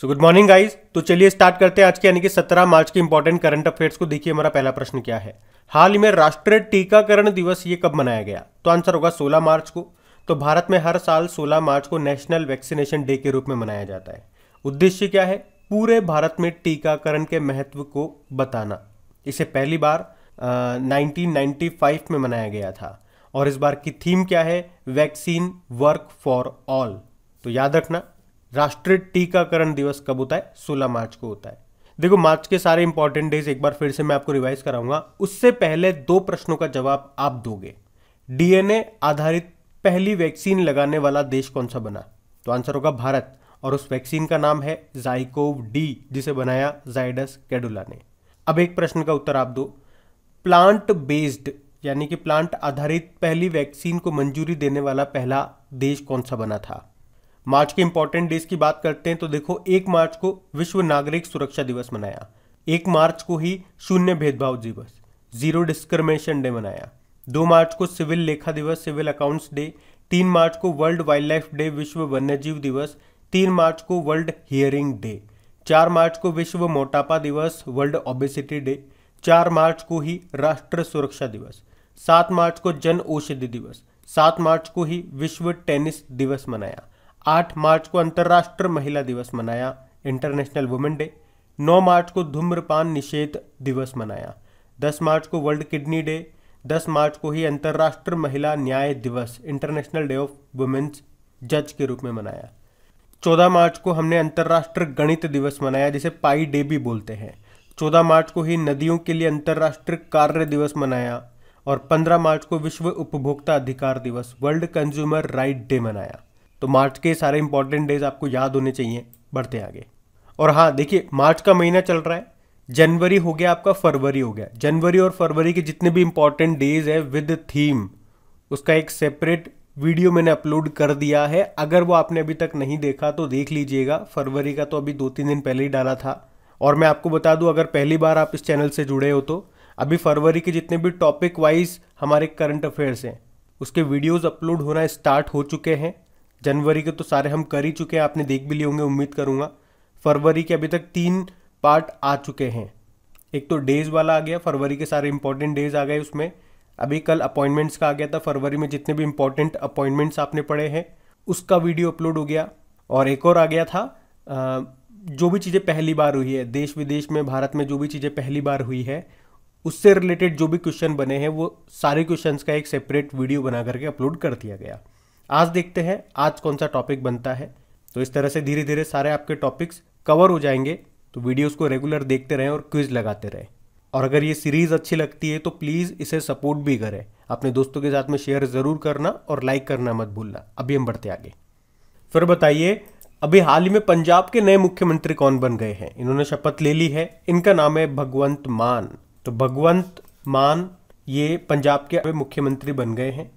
so good morning guys तो चलिए start करते हैं आज के यानी कि 17 मार्च के इंपॉर्टेंट करंट अफेयर्स को देखिए हमारा पहला प्रश्न क्या है हाल ही में राष्ट्रीय टीकाकरण दिवस ये कब मनाया गया तो आंसर होगा 16 मार्च को तो भारत में हर साल 16 मार्च को नेशनल वैक्सीनेशन डे के रूप में मनाया जाता है उद्देश्य क्या है पूरे भारत में टीकाकरण के महत्व को बताना इसे पहली बार नाइनटीन में मनाया गया था और इस बार की थीम क्या है वैक्सीन वर्क फॉर ऑल तो याद रखना राष्ट्रीय टीकाकरण दिवस कब होता है सोलह मार्च को होता है देखो मार्च के सारे इंपॉर्टेंट डेज एक बार फिर से मैं आपको रिवाइज कराऊंगा उससे पहले दो प्रश्नों का जवाब आप दोगे डीएनए आधारित पहली वैक्सीन लगाने वाला देश कौन सा बना तो आंसर होगा भारत और उस वैक्सीन का नाम है जाइकोव डी जिसे बनाया जाइडस कैडुला ने अब एक प्रश्न का उत्तर आप दो प्लांट बेस्ड यानी कि प्लांट आधारित पहली वैक्सीन को मंजूरी देने वाला पहला देश कौन सा बना था मार्च के इंपॉर्टेंट डेज की बात करते हैं तो देखो एक मार्च को विश्व नागरिक सुरक्षा दिवस मनाया एक मार्च को ही शून्य भेदभाव दिवस जीरो डिस्क्रिमिनेशन डे मनाया दो मार्च को सिविल लेखा दिवस सिविल अकाउंट्स डे तीन मार्च को वर्ल्ड वाइल्ड लाइफ डे विश्व वन्यजीव दिवस तीन मार्च को वर्ल्ड हियरिंग डे चार मार्च को विश्व मोटापा दिवस वर्ल्ड ओबेसिटी डे चार मार्च को ही राष्ट्र सुरक्षा दिवस सात मार्च को जन औषधि दिवस सात मार्च को ही विश्व टेनिस दिवस मनाया आठ मार्च को अंतर्राष्ट्रीय महिला दिवस मनाया इंटरनेशनल वुमेन डे नौ मार्च को धूम्रपान निषेध दिवस मनाया दस मार्च को वर्ल्ड किडनी डे दस मार्च को ही अंतर्राष्ट्रीय महिला न्याय दिवस इंटरनेशनल डे ऑफ वुमेन्स जज के रूप में मनाया चौदह मार्च को हमने अंतर्राष्ट्रीय गणित दिवस मनाया जिसे पाई डे भी बोलते हैं चौदह मार्च को ही नदियों के लिए अंतर्राष्ट्रीय कार्य दिवस मनाया और पंद्रह मार्च को विश्व उपभोक्ता अधिकार दिवस वर्ल्ड कंज्यूमर राइट डे मनाया तो मार्च के सारे इंपॉर्टेंट डेज आपको याद होने चाहिए बढ़ते आगे और हाँ देखिए मार्च का महीना चल रहा है जनवरी हो गया आपका फरवरी हो गया जनवरी और फरवरी के जितने भी इंपॉर्टेंट डेज है विद थीम उसका एक सेपरेट वीडियो मैंने अपलोड कर दिया है अगर वो आपने अभी तक नहीं देखा तो देख लीजिएगा फरवरी का तो अभी दो तीन दिन पहले ही डाला था और मैं आपको बता दूं अगर पहली बार आप इस चैनल से जुड़े हो तो अभी फरवरी के जितने भी टॉपिक वाइज हमारे करंट अफेयर्स हैं उसके वीडियोस अपलोड होना स्टार्ट हो चुके हैं जनवरी के तो सारे हम कर ही चुके हैं आपने देख भी लिए होंगे उम्मीद करूँगा फरवरी के अभी तक तीन पार्ट आ चुके हैं एक तो डेज़ वाला आ गया फरवरी के सारे इंपॉर्टेंट डेज़ आ गए उसमें अभी कल अपॉइंटमेंट्स का आ गया था फरवरी में जितने भी इंपॉर्टेंट अपॉइंटमेंट्स आपने पढ़े हैं उसका वीडियो अपलोड हो गया और एक और आ गया था जो भी चीज़ें पहली बार हुई है देश विदेश में भारत में जो भी चीज़ें पहली बार हुई है उससे रिलेटेड जो भी क्वेश्चन बने हैं वो सारे क्वेश्चंस का एक सेपरेट वीडियो बना करके अपलोड कर दिया गया आज देखते हैं आज कौन सा टॉपिक बनता है तो इस तरह से धीरे धीरे सारे आपके टॉपिक्स कवर हो जाएंगे तो वीडियोस को रेगुलर देखते रहें और क्विज लगाते रहें और अगर ये सीरीज़ अच्छी लगती है तो प्लीज़ इसे सपोर्ट भी करें अपने दोस्तों के साथ में शेयर ज़रूर करना और लाइक करना मत भूलना अभी हम बढ़ते आगे फिर बताइए अभी हाल ही में पंजाब के नए मुख्यमंत्री कौन बन गए हैं इन्होंने शपथ ले ली है इनका नाम है भगवंत मान तो भगवंत मान ये पंजाब के मुख्यमंत्री बन गए हैं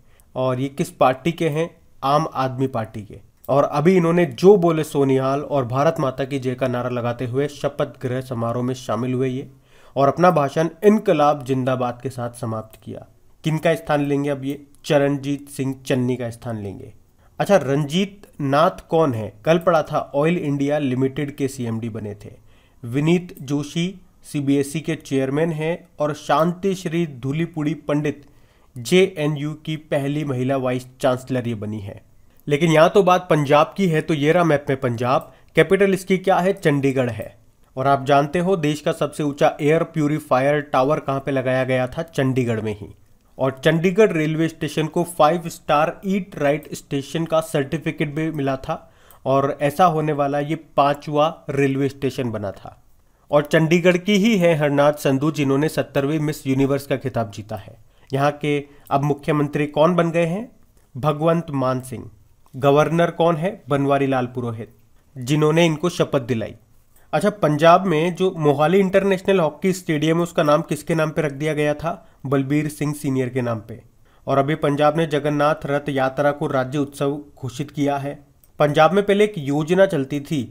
और ये किस पार्टी के हैं आम आदमी पार्टी के और अभी इन्होंने जो बोले सोनिहाल और भारत माता की जय का नारा लगाते हुए शपथ ग्रह समारोह में शामिल हुए ये और अपना भाषण इनकलाब जिंदाबाद के साथ समाप्त किया किन का स्थान लेंगे अब ये चरणजीत सिंह चन्नी का स्थान लेंगे अच्छा रंजीत नाथ कौन है कल पड़ा था ऑयल इंडिया लिमिटेड के सीएमडी बने थे विनीत जोशी सीबीएसई के चेयरमैन हैं और शांति श्री धूलीपुड़ी पंडित जे की पहली महिला वाइस चांसलर ये बनी है लेकिन यहाँ तो बात पंजाब की है तो रहा मैप में पंजाब कैपिटल इसकी क्या है चंडीगढ़ है और आप जानते हो देश का सबसे ऊंचा एयर प्यूरिफायर टावर कहाँ पे लगाया गया था चंडीगढ़ में ही और चंडीगढ़ रेलवे स्टेशन को five star eat right station का सर्टिफिकेट भी मिला था और ऐसा होने वाला ये पांचवा रेलवे स्टेशन बना था और चंडीगढ़ की ही है हरनाथ संधू जिन्होंने सत्तरवीं मिस यूनिवर्स का खिताब जीता है यहाँ के अब मुख्यमंत्री कौन बन गए हैं भगवंत मान सिंह गवर्नर कौन है बनवारी लाल पुरोहित जिन्होंने इनको शपथ दिलाई अच्छा पंजाब में जो मोहाली इंटरनेशनल हॉकी स्टेडियम है उसका नाम किसके नाम पे रख दिया गया था बलबीर सिंह सीनियर के नाम पे और अभी पंजाब ने जगन्नाथ रथ यात्रा को राज्य उत्सव घोषित किया है पंजाब में पहले एक योजना चलती थी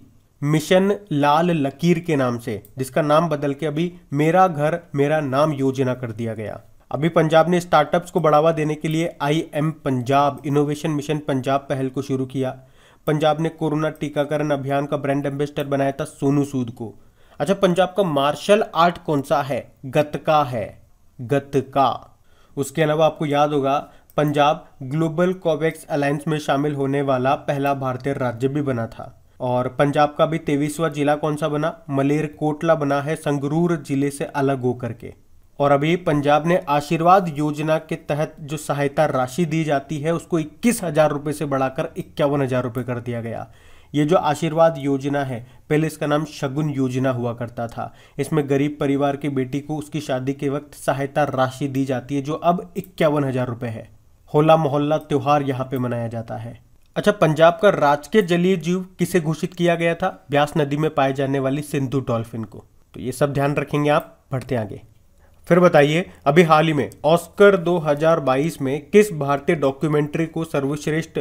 मिशन लाल लकीर के नाम से जिसका नाम बदल के अभी मेरा घर मेरा नाम योजना कर दिया गया अभी पंजाब ने स्टार्टअप्स को बढ़ावा देने के लिए I am Punjab innovation mission Punjab पहल को शुरू किया पंजाब ने कोरोना टीकाकरण अभियान का ब्रांड एम्बेसडर बनाया था सोनू सूद को अच्छा पंजाब का मार्शल आर्ट कौन सा है गतका है गतका उसके अलावा आपको याद होगा पंजाब ग्लोबल कोवैक्स अलायंस में शामिल होने वाला पहला भारतीय राज्य भी बना था और पंजाब का भी तेईसवा जिला कौन सा बना मलेरकोटला बना है संगरूर जिले से अलग होकर के और अभी पंजाब ने आशीर्वाद योजना के तहत जो सहायता राशि दी जाती है उसको इक्कीस हज़ार रुपये से बढ़ाकर इक्यावन हज़ार रुपये कर दिया गया ये जो आशीर्वाद योजना है पहले इसका नाम शगुन योजना हुआ करता था इसमें गरीब परिवार की बेटी को उसकी शादी के वक्त सहायता राशि दी जाती है जो अब इक्यावन हज़ार रुपये है होला मोहल्ला त्यौहार यहाँ पे मनाया जाता है अच्छा पंजाब का राजकीय जलीय जीव किसे घोषित किया गया था ब्यास नदी में पाए जाने वाली सिंधु डॉल्फिन को तो ये सब ध्यान रखेंगे आप बढ़ते आगे फिर बताइए अभी हाल ही में ऑस्कर 2022 में किस भारतीय डॉक्यूमेंट्री को सर्वश्रेष्ठ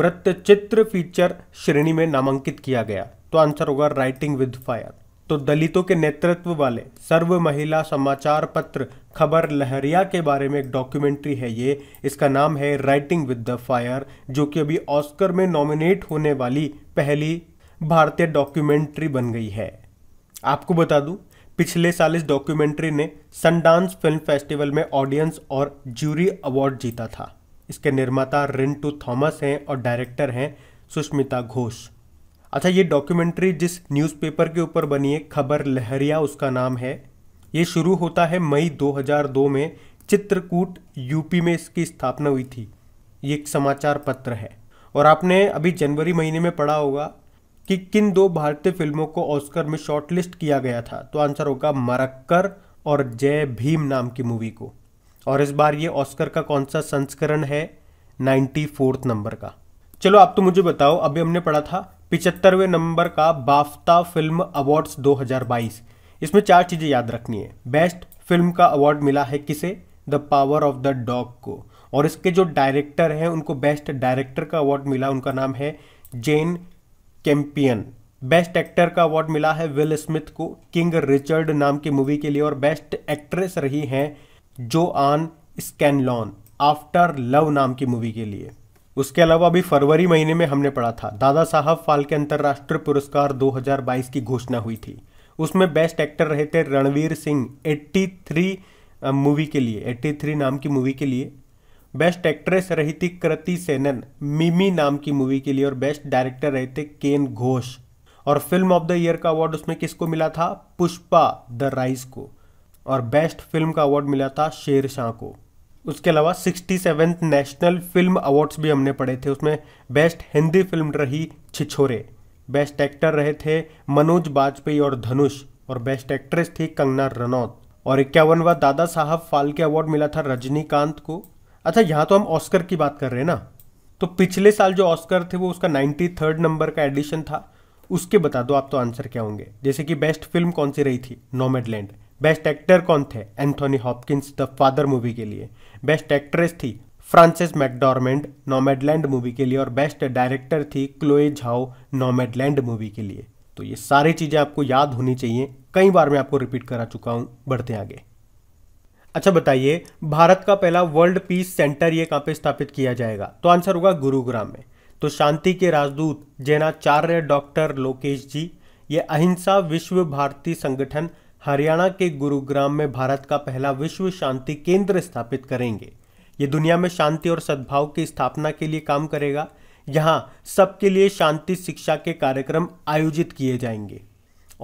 वृत्तचित्र फीचर श्रेणी में नामांकित किया गया तो आंसर होगा राइटिंग विद फायर तो दलितों के नेतृत्व वाले सर्व महिला समाचार पत्र खबर लहरिया के बारे में एक डॉक्यूमेंट्री है ये इसका नाम है राइटिंग विद द फायर जो कि अभी ऑस्कर में नॉमिनेट होने वाली पहली भारतीय डॉक्यूमेंट्री बन गई है आपको बता दूं पिछले साल इस डॉक्यूमेंट्री ने सनडांस फिल्म फेस्टिवल में ऑडियंस और ज्यूरी अवार्ड जीता था इसके निर्माता रिंटू थॉमस हैं और डायरेक्टर हैं सुष्मिता घोष अच्छा ये डॉक्यूमेंट्री जिस न्यूज़पेपर के ऊपर बनी है खबर लहरिया उसका नाम है ये शुरू होता है मई 2002 में चित्रकूट यूपी में इसकी स्थापना हुई थी ये एक समाचार पत्र है और आपने अभी जनवरी महीने में पढ़ा होगा कि किन दो भारतीय फिल्मों को ऑस्कर में शॉर्टलिस्ट किया गया था तो आंसर होगा मरक्कर और जय भीम नाम की मूवी को और इस बार ये ऑस्कर का कौन सा संस्करण है नाइन्टी फोर्थ नंबर का चलो आप तो मुझे बताओ अभी हमने पढ़ा था पिचहत्तरवें नंबर का बाफ्ता फिल्म अवार्ड्स 2022 इसमें चार चीज़ें याद रखनी है बेस्ट फिल्म का अवार्ड मिला है किसे the power of the dog को और इसके जो डायरेक्टर हैं उनको बेस्ट डायरेक्टर का अवार्ड मिला उनका नाम है जेन कैंपियन बेस्ट एक्टर का अवार्ड मिला है विल स्मिथ को किंग रिचर्ड नाम की मूवी के लिए और बेस्ट एक्ट्रेस रही हैं जो आन स्कैनलॉन आफ्टर लव नाम की मूवी के लिए उसके अलावा अभी फरवरी महीने में हमने पढ़ा था दादा साहब फाल्के अंतर्राष्ट्रीय पुरस्कार 2022 की घोषणा हुई थी उसमें बेस्ट एक्टर रहे थे रणवीर सिंह 83 मूवी के लिए 83 नाम की मूवी के लिए बेस्ट एक्ट्रेस रही थी कृति सेनन मिमी नाम की मूवी के लिए और बेस्ट डायरेक्टर रहे थे केन घोष और फिल्म ऑफ द ईयर का अवार्ड उसमें किसको मिला था पुष्पा द राइस को और बेस्ट फिल्म का अवार्ड मिला था शेर शाह को उसके अलावा sixty seventh national film awards भी हमने पढ़े थे उसमें बेस्ट हिंदी फिल्म रही छिछोरे बेस्ट एक्टर रहे थे मनोज बाजपेयी और धनुष और बेस्ट एक्ट्रेस थी कंगना रनौत और इक्यावनवा दादा साहब फाल्के अवार्ड मिला था रजनीकांत को अच्छा यहाँ तो हम ऑस्कर की बात कर रहे हैं ना तो पिछले साल जो ऑस्कर थे वो उसका नाइन्टी थर्ड नंबर का एडिशन था उसके बता दो आप तो आंसर क्या होंगे जैसे कि बेस्ट फिल्म कौन सी रही थी नोमेडलैंड बेस्ट एक्टर कौन थे Anthony Hopkins the father movie के लिए बेस्ट एक्ट्रेस थी फ्रांसिस मैकडॉर्मेंड नोमेडलैंड मूवी के लिए और बेस्ट डायरेक्टर थी क्लोए झाओ नोमेडलैंड मूवी के लिए तो ये सारी चीज़ें आपको याद होनी चाहिए कई बार मैं आपको रिपीट करा चुका हूँ बढ़ते आगे अच्छा बताइए भारत का पहला वर्ल्ड पीस सेंटर ये कहाँ पे स्थापित किया जाएगा तो आंसर होगा गुरुग्राम में तो शांति के राजदूत जैनाचार्य डॉक्टर लोकेश जी ये अहिंसा विश्व भारती संगठन हरियाणा के गुरुग्राम में भारत का पहला विश्व शांति केंद्र स्थापित करेंगे ये दुनिया में शांति और सद्भाव की स्थापना के लिए काम करेगा यहाँ सबके लिए शांति शिक्षा के कार्यक्रम आयोजित किए जाएंगे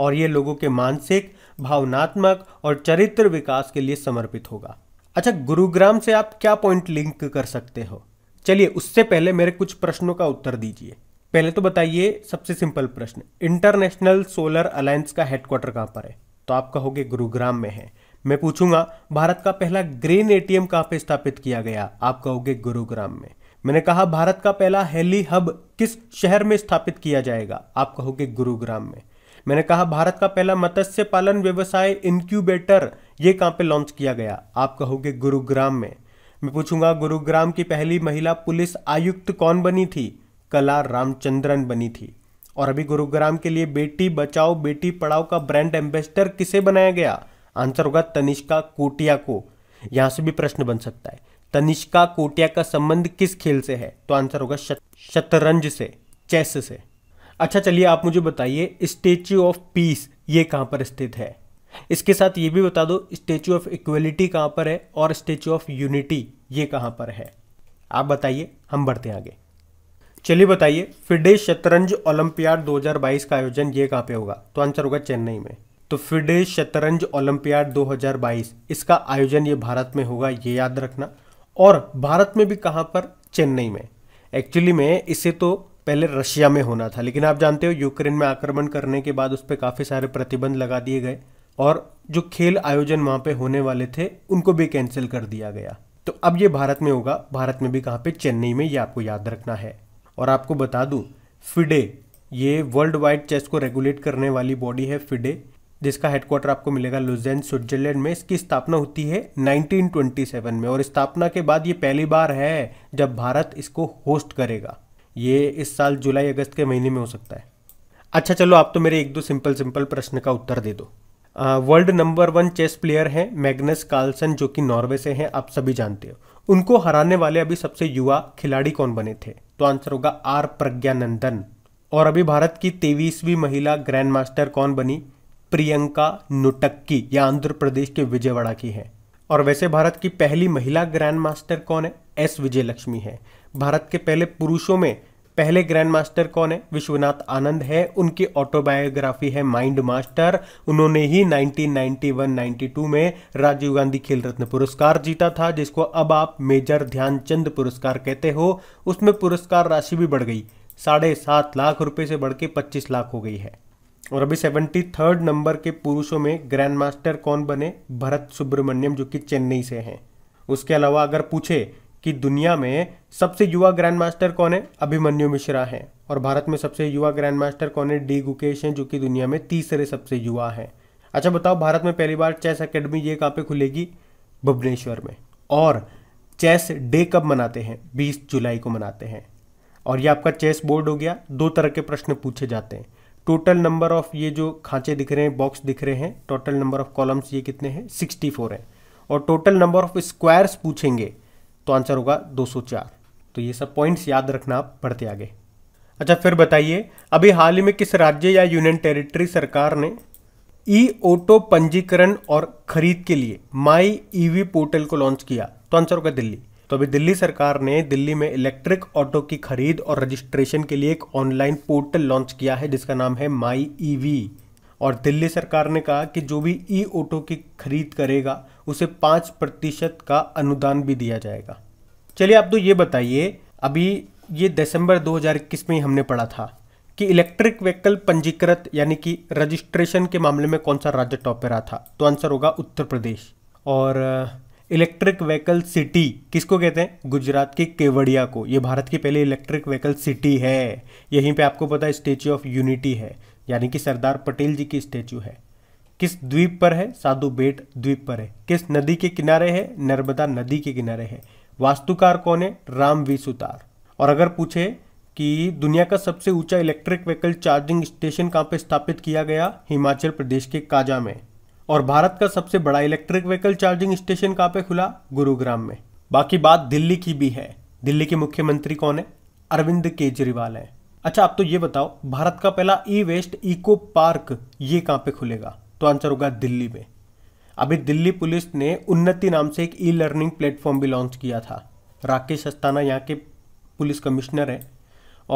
और ये लोगों के मानसिक भावनात्मक और चरित्र विकास के लिए समर्पित होगा अच्छा गुरुग्राम से आप क्या पॉइंट लिंक कर सकते हो चलिए उससे पहले मेरे कुछ प्रश्नों का उत्तर दीजिए पहले तो बताइए सबसे सिंपल प्रश्न इंटरनेशनल सोलर अलायंस का हेडक्वार्टर कहाँ पर है तो आप कहोगे गुरुग्राम में है मैं पूछूंगा भारत का पहला ग्रीन एटीएम कहाँ पे स्थापित किया गया आप कहोगे गुरुग्राम में मैंने कहा भारत का पहला हेली हब किस शहर में स्थापित किया जाएगा आप कहोगे गुरुग्राम में मैंने कहा भारत का पहला मत्स्य पालन व्यवसाय इंक्यूबेटर ये कहाँ पे लॉन्च किया गया आप कहोगे गुरुग्राम में मैं पूछूंगा गुरुग्राम की पहली महिला पुलिस आयुक्त कौन बनी थी कला रामचंद्रन बनी थी और अभी गुरुग्राम के लिए बेटी बचाओ बेटी पढ़ाओ का ब्रांड एम्बेसडर किसे बनाया गया आंसर होगा तनिष्का कोटिया को यहां से भी प्रश्न बन सकता है तनिष्का कोटिया का संबंध किस खेल से है तो आंसर होगा शतरंज से चेस से अच्छा चलिए आप मुझे बताइए स्टेच्यू ऑफ पीस ये कहाँ पर स्थित है इसके साथ ये भी बता दो स्टेच्यू ऑफ इक्वलिटी कहाँ पर है और स्टेच्यू ऑफ यूनिटी ये कहाँ पर है आप बताइए हम बढ़ते हैं आगे चलिए बताइए फिडे शतरंज ओलंपियाड 2022 का आयोजन ये कहाँ पे होगा तो आंसर होगा चेन्नई में तो फिडे शतरंज ओलंपियाड 2022 इसका आयोजन ये भारत में होगा ये याद रखना और भारत में भी कहाँ पर चेन्नई में एक्चुअली में इसे तो पहले रशिया में होना था लेकिन आप जानते हो यूक्रेन में आक्रमण करने के बाद उस पर काफ़ी सारे प्रतिबंध लगा दिए गए और जो खेल आयोजन वहाँ पे होने वाले थे उनको भी कैंसिल कर दिया गया तो अब ये भारत में होगा भारत में भी कहाँ पे चेन्नई में ये आपको याद रखना है और आपको बता दूँ फिडे ये वर्ल्ड वाइड चेस को रेगुलेट करने वाली बॉडी है फिडे जिसका हेडक्वार्टर आपको मिलेगा लुजेन स्विट्जरलैंड में इसकी स्थापना होती है 1927 में और स्थापना के बाद ये पहली बार है जब भारत इसको होस्ट करेगा ये इस साल जुलाई अगस्त के महीने में हो सकता है अच्छा चलो आप तो मेरे एक दो सिंपल सिंपल प्रश्न का उत्तर दे दो world number one chess player हैं मैग्नस कार्लसन जो कि नॉर्वे से हैं आप सभी जानते हो उनको हराने वाले अभी सबसे युवा खिलाड़ी कौन बने थे तो आंसर होगा आर प्रज्ञानंदन और अभी भारत की तेईसवीं महिला ग्रैंड मास्टर कौन बनी प्रियंका नुटक्की या आंध्र प्रदेश के विजयवाड़ा की है और वैसे भारत की पहली महिला ग्रैंड मास्टर कौन है एस विजय लक्ष्मी है भारत के पहले पुरुषों में पहले ग्रैंड मास्टर कौन है विश्वनाथ आनंद है उनकी ऑटोबायोग्राफी है माइंड मास्टर उन्होंने ही 1991-92 में राजीव गांधी खेल रत्न पुरस्कार जीता था जिसको अब आप मेजर ध्यानचंद पुरस्कार कहते हो उसमें पुरस्कार राशि भी बढ़ गई साढ़े सात लाख रुपए से बढ़ के पच्चीस लाख हो गई है और अभी सेवेंटी थर्ड नंबर के पुरुषों में ग्रैंड मास्टर कौन बने भरत सुब्रमण्यम जो कि चेन्नई से हैं उसके अलावा अगर पूछे कि दुनिया में सबसे युवा ग्रैंड मास्टर कौन है अभिमन्यु मिश्रा है और भारत में सबसे युवा ग्रैंड मास्टर कौन है डी गुकेश हैं जो कि दुनिया में तीसरे सबसे युवा हैं अच्छा बताओ भारत में पहली बार चेस अकेडमी ये कहाँ पे खुलेगी भुवनेश्वर में और चेस डे कब मनाते हैं बीस जुलाई को मनाते हैं और ये आपका चेस बोर्ड हो गया दो तरह के प्रश्न पूछे जाते हैं टोटल नंबर ऑफ ये जो खांचे दिख रहे हैं बॉक्स दिख रहे हैं टोटल नंबर ऑफ कॉलम्स ये कितने हैं सिक्सटी फोर हैं और टोटल नंबर ऑफ स्क्वायर्स पूछेंगे तो आंसर होगा 204 तो ये सब पॉइंट्स याद रखना आप बढ़ते आगे अच्छा फिर बताइए अभी हाल ही में किस राज्य या यूनियन टेरिटरी सरकार ने ई ऑटो पंजीकरण और खरीद के लिए माई ईवी पोर्टल को लॉन्च किया तो आंसर होगा दिल्ली तो अभी दिल्ली सरकार ने दिल्ली में इलेक्ट्रिक ऑटो की खरीद और रजिस्ट्रेशन के लिए एक ऑनलाइन पोर्टल लॉन्च किया है जिसका नाम है माई ईवी और दिल्ली सरकार ने कहा कि जो भी ई ऑटो की खरीद करेगा उसे पाँच प्रतिशत का अनुदान भी दिया जाएगा चलिए आप तो ये बताइए अभी ये दिसंबर 2021 में हमने पढ़ा था कि इलेक्ट्रिक व्हीकल पंजीकृत यानी कि रजिस्ट्रेशन के मामले में कौन सा राज्य टॉप पर रहा था तो आंसर होगा उत्तर प्रदेश और इलेक्ट्रिक व्हीकल सिटी किसको कहते हैं गुजरात के केवड़िया को ये भारत की पहली इलेक्ट्रिक व्हीकल सिटी है यहीं पे आपको पता है स्टेच्यू ऑफ यूनिटी है यानी कि सरदार पटेल जी की स्टेच्यू है किस द्वीप पर है साधु बेट द्वीप पर है किस नदी के किनारे है नर्मदा नदी के किनारे है वास्तुकार कौन है राम वी सुतार और अगर पूछे कि दुनिया का सबसे ऊंचा इलेक्ट्रिक व्हीकल चार्जिंग स्टेशन कहाँ पर स्थापित किया गया हिमाचल प्रदेश के काजा में और भारत का सबसे बड़ा इलेक्ट्रिक व्हीकल चार्जिंग स्टेशन कहाँ पे खुला गुरुग्राम में बाकी बात दिल्ली की भी है दिल्ली के मुख्यमंत्री कौन है अरविंद केजरीवाल है अच्छा आप तो ये बताओ भारत का पहला ई वेस्ट इको पार्क ये कहाँ पे खुलेगा तो आंसर होगा दिल्ली में अभी दिल्ली पुलिस ने उन्नति नाम से एक ई लर्निंग प्लेटफॉर्म भी लॉन्च किया था राकेश अस्थाना यहाँ के पुलिस कमिश्नर है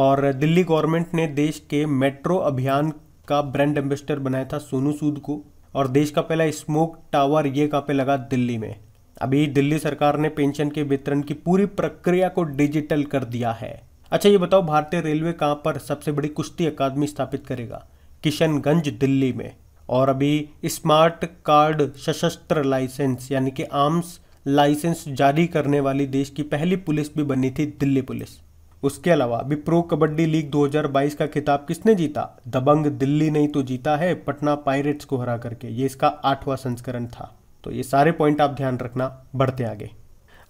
और दिल्ली गवर्नमेंट ने देश के मेट्रो अभियान का ब्रांड एम्बेसडर बनाया था सोनू सूद को और देश का पहला स्मोक टावर ये कहाँ पे लगा दिल्ली में अभी दिल्ली सरकार ने पेंशन के वितरण की पूरी प्रक्रिया को डिजिटल कर दिया है अच्छा ये बताओ भारतीय रेलवे कहाँ पर सबसे बड़ी कुश्ती अकादमी स्थापित करेगा किशनगंज दिल्ली में और अभी स्मार्ट कार्ड सशस्त्र लाइसेंस यानी कि आर्म्स लाइसेंस जारी करने वाली देश की पहली पुलिस भी बनी थी दिल्ली पुलिस उसके अलावा अभी प्रो कबड्डी लीग 2022 का खिताब किसने जीता दबंग दिल्ली नहीं तो जीता है पटना पायरेट्स को हरा करके ये इसका आठवां संस्करण था तो ये सारे पॉइंट आप ध्यान रखना बढ़ते आगे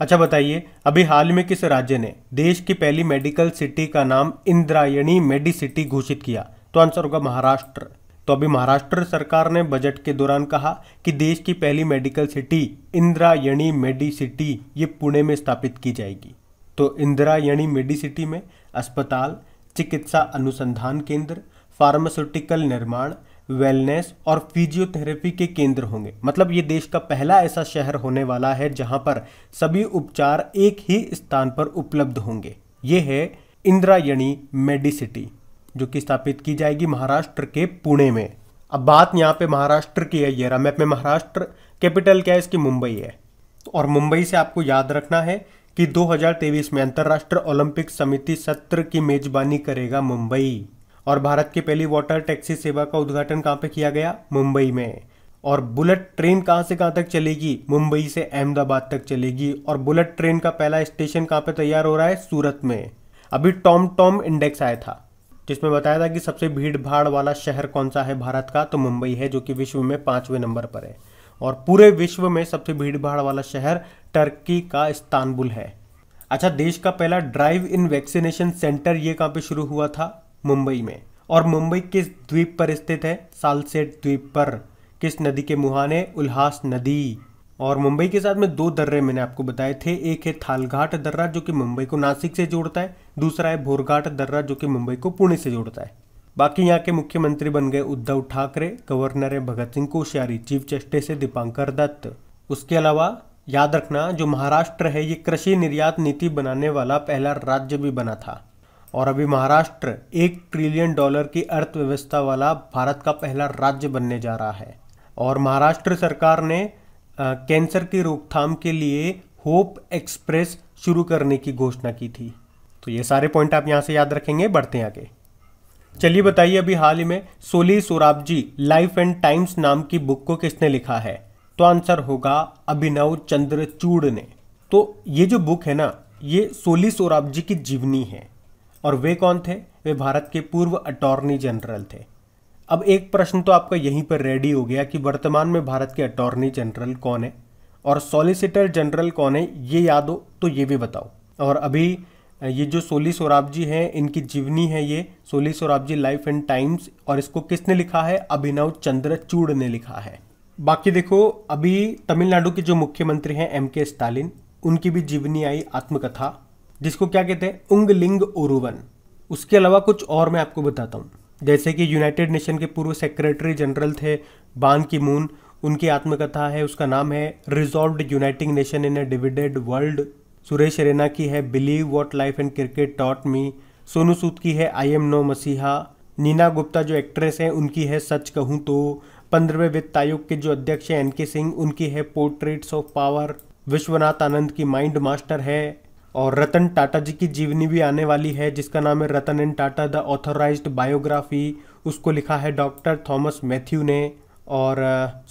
अच्छा बताइए अभी हाल में किस राज्य ने देश की पहली मेडिकल सिटी का नाम इंद्रायणी मेडिसिटी घोषित किया तो आंसर होगा महाराष्ट्र तो अभी महाराष्ट्र सरकार ने बजट के दौरान कहा कि देश की पहली medical city Indrayani medi city ये पुणे में स्थापित की जाएगी तो इंदिरायणी मेडी सिटी में अस्पताल चिकित्सा अनुसंधान केंद्र फार्मास्यूटिकल निर्माण वेलनेस और फिजियोथेरेपी के केंद्र होंगे मतलब ये देश का पहला ऐसा शहर होने वाला है जहां पर सभी उपचार एक ही स्थान पर उपलब्ध होंगे ये है इंदिरायणी मेडिसिटी जो कि स्थापित की जाएगी महाराष्ट्र के पुणे में अब बात यहाँ पे महाराष्ट्र की है येरा मैप में महाराष्ट्र कैपिटल क्या है इसकी मुंबई है और मुंबई से आपको याद रखना है कि 2023 में अंतर्राष्ट्रीय ओलंपिक समिति सत्र की मेजबानी करेगा मुंबई और भारत की पहली वाटर टैक्सी सेवा का उद्घाटन कहाँ पे किया गया मुंबई में और बुलेट ट्रेन कहाँ से कहाँ तक चलेगी मुंबई से अहमदाबाद तक चलेगी और बुलेट ट्रेन का पहला स्टेशन कहाँ पे तैयार हो रहा है सूरत में अभी टॉम टॉम इंडेक्स आया था जिसमें बताया था कि सबसे भीड़ भाड़ वाला शहर कौन सा है भारत का तो मुंबई है जो कि विश्व में पाँचवें नंबर पर है और पूरे विश्व में सबसे भीड़ भाड़ वाला शहर टर्की का इस्तानबुल है अच्छा देश का पहला ड्राइव इन वैक्सीनेशन सेंटर ये कहाँ पे शुरू हुआ था मुंबई में और मुंबई किस द्वीप पर स्थित है सालसेट द्वीप पर किस नदी के मुहाने उल्हास नदी और मुंबई के साथ में दो दर्रे मैंने आपको बताए थे एक है थालघाट दर्रा जो कि मुंबई को नासिक से जोड़ता है दूसरा है भोरघाट दर्रा जो कि मुंबई को पुणे से जोड़ता है बाकी यहाँ के मुख्यमंत्री बन गए उद्धव ठाकरे गवर्नर है भगत सिंह कोश्यारी चीफ जस्टिस है दीपांकर दत्त उसके अलावा याद रखना जो महाराष्ट्र है ये कृषि निर्यात नीति बनाने वाला पहला राज्य भी बना था और अभी महाराष्ट्र एक ट्रिलियन डॉलर की अर्थव्यवस्था वाला भारत का पहला राज्य बनने जा रहा है और महाराष्ट्र सरकार ने कैंसर की रोकथाम के लिए होप एक्सप्रेस शुरू करने की घोषणा की थी तो ये सारे पॉइंट आप यहाँ से याद रखेंगे बढ़ते हैं आगे चलिए बताइए अभी हाल ही में Soli Sorabjee life and times नाम की बुक को किसने लिखा है तो आंसर होगा अभिनव चंद्र चूड़ ने तो ये जो बुक है ना ये सोली सोराबजी की जीवनी है और वे कौन थे वे भारत के पूर्व अटॉर्नी जनरल थे अब एक प्रश्न तो आपका यहीं पर रेडी हो गया कि वर्तमान में भारत के अटॉर्नी जनरल कौन है और सॉलिसिटर जनरल कौन है ये याद हो तो ये भी बताओ और अभी ये जो सोली सोराब जी हैं इनकी जीवनी है ये Soli Sorabjee life and times और इसको किसने लिखा है अभिनव चंद्रचूड़ ने लिखा है बाकी देखो अभी तमिलनाडु के जो मुख्यमंत्री हैं एम के स्टालिन उनकी भी जीवनी आई आत्मकथा जिसको क्या कहते हैं उंगलिंग उरुवन उसके अलावा कुछ और मैं आपको बताता हूँ जैसे कि यूनाइटेड नेशन के पूर्व सेक्रेटरी जनरल थे बान की मून उनकी आत्मकथा है उसका नाम है resolve uniting nation in a divided world Suresh Raina की है believe what life and cricket taught me Sonu Sood की है आई एम नो मसीहा नीना गुप्ता जो एक्ट्रेस हैं उनकी है सच कहूँ तो पंद्रहवें वित्त आयोग के जो अध्यक्ष हैं एन के सिंह उनकी है portraits of power Vishwanath Anand की माइंड मास्टर है और रतन टाटा जी की जीवनी भी आने वाली है जिसका नाम है Ratan and Tata the authorised biography उसको लिखा है डॉक्टर थॉमस मैथ्यू ने और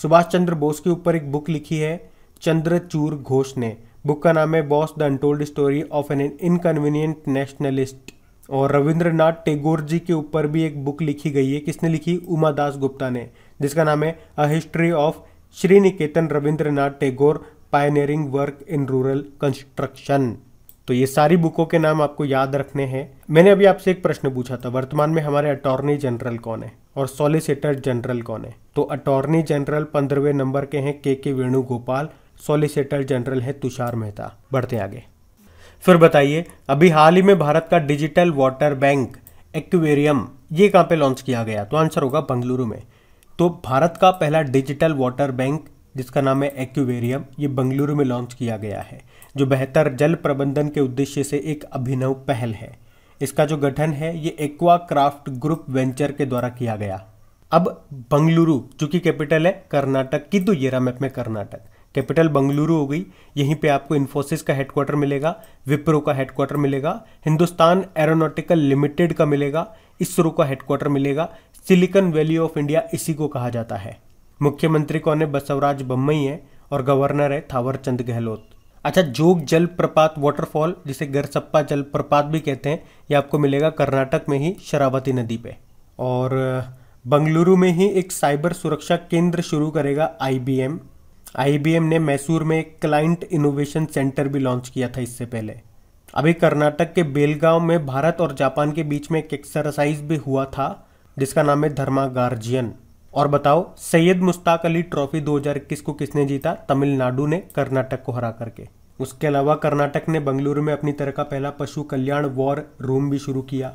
सुभाष चंद्र बोस के ऊपर एक बुक लिखी है चंद्रचूर घोष ने बुक का नाम है Bose the untold story of an inconvenient nationalist और रविंद्रनाथ टेगोर जी के ऊपर भी एक बुक लिखी गई है किसने लिखी उमा दास गुप्ता ने जिसका नाम है a history of Sriniketan Rabindranath Tagore pioneering work in rural construction तो ये सारी बुकों के नाम आपको याद रखने हैं मैंने अभी आपसे एक प्रश्न पूछा था वर्तमान में हमारे अटॉर्नी जनरल कौन है और सॉलिसिटर जनरल कौन है तो अटॉर्नी जनरल पंद्रहवें नंबर के हैं के के वेणुगोपाल सॉलिसिटर जनरल है तुषार मेहता बढ़ते आगे फिर बताइए अभी हाल ही में भारत का डिजिटल वाटर बैंक एक्वेरियम ये कहाँ पे लॉन्च किया गया तो आंसर होगा बंगलुरु में तो भारत का पहला डिजिटल वाटर बैंक जिसका नाम है एक्वेरियम ये बंगलुरु में लॉन्च किया गया है जो बेहतर जल प्रबंधन के उद्देश्य से एक अभिनव पहल है इसका जो गठन है ये एक्वा क्राफ्ट ग्रुप वेंचर के द्वारा किया गया अब बंगलुरु जो कि कैपिटल है कर्नाटक की तो येरा मैप में कर्नाटक कैपिटल बंगलुरु हो गई यहीं पे आपको इन्फोसिस का हेडक्वार्टर मिलेगा विप्रो का हेडक्वार्टर मिलेगा हिंदुस्तान एरोनॉटिकल लिमिटेड का मिलेगा इसरो का हेडक्वार्टर मिलेगा सिलिकन वैली ऑफ इंडिया इसी को कहा जाता है मुख्यमंत्री कौन है बसवराज बम्बई है और गवर्नर है थावरचंद गहलोत अच्छा जोग जलप्रपात वाटरफॉल जिसे गरसप्पा जलप्रपात भी कहते हैं ये आपको मिलेगा कर्नाटक में ही शरावती नदी पे और बंगलुरु में ही एक साइबर सुरक्षा केंद्र शुरू करेगा आईबीएम आईबीएम ने मैसूर में एक क्लाइंट इनोवेशन सेंटर भी लॉन्च किया था इससे पहले अभी कर्नाटक के बेलगांव में भारत और जापान के बीच में एक एक्सरसाइज भी हुआ था जिसका नाम है धर्मा गार्जियन और बताओ सैयद मुश्ताक अली ट्रॉफी 2021 को किसने जीता तमिलनाडु ने कर्नाटक को हरा करके उसके अलावा कर्नाटक ने बंगलुरु में अपनी तरह का पहला पशु कल्याण वॉर रूम भी शुरू किया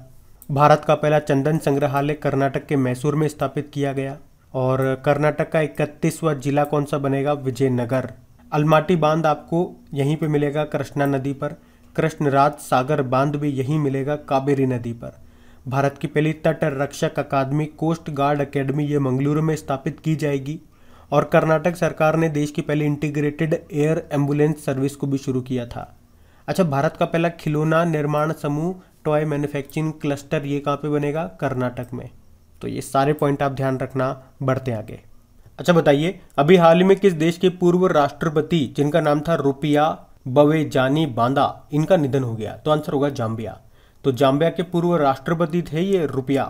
भारत का पहला चंदन संग्रहालय कर्नाटक के मैसूर में स्थापित किया गया और कर्नाटक का इकतीसवा जिला कौन सा बनेगा विजयनगर अलमाटी बांध आपको यहीं पे मिलेगा कृष्णा नदी पर कृष्णराज सागर बांध भी यहीं मिलेगा काबेरी नदी पर भारत की पहली तटरक्षक अकादमी कोस्ट गार्ड अकेडमी ये मंगलुरु में स्थापित की जाएगी और कर्नाटक सरकार ने देश की पहली इंटीग्रेटेड एयर एम्बुलेंस सर्विस को भी शुरू किया था अच्छा भारत का पहला खिलौना निर्माण समूह टॉय मैन्युफैक्चरिंग क्लस्टर ये कहाँ पे बनेगा कर्नाटक में तो ये सारे पॉइंट आप ध्यान रखना बढ़ते आगे अच्छा बताइए अभी हाल ही में किस देश के पूर्व राष्ट्रपति जिनका नाम था रुपिया बवे जानी बांदा इनका निधन हो गया तो आंसर होगा जाम्बिया तो जाम्बिया के पूर्व राष्ट्रपति थे ये रुपया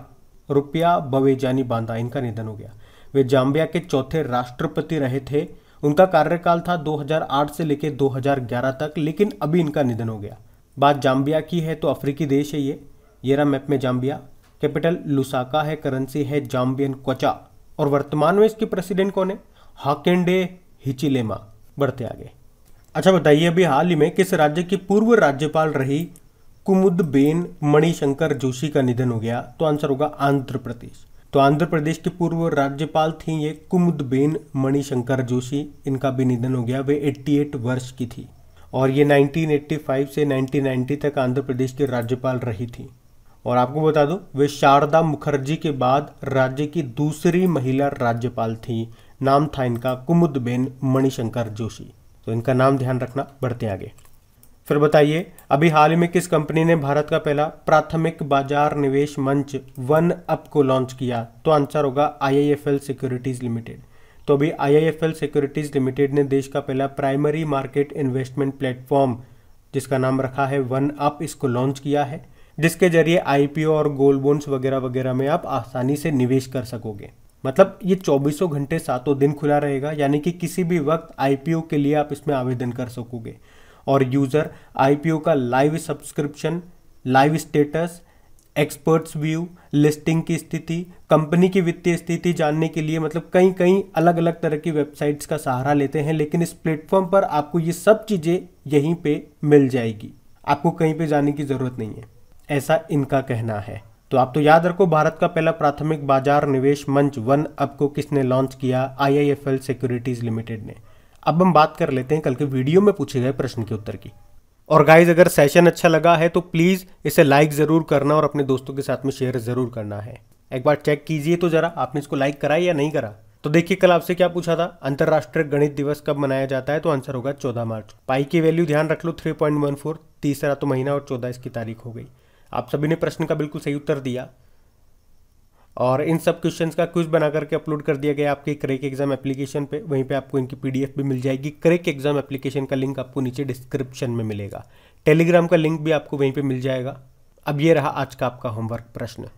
रुपया बवेजानी बांदा इनका निधन हो गया वे जाम्बिया के चौथे राष्ट्रपति रहे थे उनका कार्यकाल था 2008 से लेकर 2011 तक लेकिन अभी इनका निधन हो गया बात जाम्बिया की है तो अफ्रीकी देश है ये येरा मैप में जाम्बिया कैपिटल लुसाका है करेंसी है जाम्बियन क्वचा और वर्तमान में इसके प्रेसिडेंट कौन है हाकेंडे हिचिलेमा बढ़ते आगे अच्छा बताइए अभी हाल ही में किस राज्य की पूर्व राज्यपाल रही कुमुद बेन मणिशंकर जोशी का निधन हो गया तो आंसर होगा आंध्र प्रदेश तो आंध्र प्रदेश के पूर्व राज्यपाल थी ये कुमुदबेन मणिशंकर जोशी इनका भी निधन हो गया वे 88 वर्ष की थी और ये 1985 से 1990 तक आंध्र प्रदेश की राज्यपाल रही थी और आपको बता दूं वे शारदा मुखर्जी के बाद राज्य की दूसरी महिला राज्यपाल थी नाम था इनका कुमुदबेन मणिशंकर जोशी तो इनका नाम ध्यान रखना बढ़ते आगे फिर बताइए अभी हाल ही में किस कंपनी ने भारत का पहला प्राथमिक बाजार निवेश मंच वन अप को लॉन्च किया तो आंसर होगा आईआईएफएल सिक्योरिटीज लिमिटेड तो अभी आईआईएफएल सिक्योरिटीज लिमिटेड ने देश का पहला प्राइमरी मार्केट इन्वेस्टमेंट प्लेटफॉर्म जिसका नाम रखा है वन अप इसको लॉन्च किया है जिसके जरिए आईपीओ और गोल्ड बोन्स वगैरह वगैरह में आप आसानी से निवेश कर सकोगे मतलब ये चौबीसों घंटे सातों दिन खुला रहेगा यानी कि किसी भी वक्त आईपीओ के लिए आप इसमें आवेदन कर सकोगे और यूज़र आईपीओ का live subscription live status experts view listing की स्थिति कंपनी की वित्तीय स्थिति जानने के लिए मतलब कई कई अलग अलग तरह की वेबसाइट्स का सहारा लेते हैं लेकिन इस प्लेटफॉर्म पर आपको ये सब चीज़ें यहीं पे मिल जाएगी आपको कहीं पे जाने की ज़रूरत नहीं है ऐसा इनका कहना है तो आप तो याद रखो भारत का पहला प्राथमिक बाजार निवेश मंच वन अप को किसने लॉन्च किया आई सिक्योरिटीज़ लिमिटेड ने अब हम बात कर लेते हैं कल के वीडियो में पूछे गए प्रश्न के उत्तर की और गाइज अगर सेशन अच्छा लगा है तो प्लीज़ इसे लाइक ज़रूर करना और अपने दोस्तों के साथ में शेयर ज़रूर करना है एक बार चेक कीजिए तो ज़रा आपने इसको लाइक करा या नहीं करा तो देखिए कल आपसे क्या पूछा था अंतर्राष्ट्रीय गणित दिवस कब मनाया जाता है तो आंसर होगा चौदह मार्च पाई की वैल्यू ध्यान रख लो थ्री तीसरा तो महीना और चौदह इसकी तारीख हो गई आप सभी ने प्रश्न का बिल्कुल सही उत्तर दिया और इन सब क्वेश्चन का क्विज बना करके अपलोड कर दिया गया आपके क्रेक एग्जाम एप्लीकेशन पे वहीं पे आपको इनकी पीडीएफ भी मिल जाएगी क्रेक एग्जाम एप्लीकेशन का लिंक आपको नीचे डिस्क्रिप्शन में मिलेगा टेलीग्राम का लिंक भी आपको वहीं पर मिल जाएगा अब ये रहा आज का आपका होमवर्क प्रश्न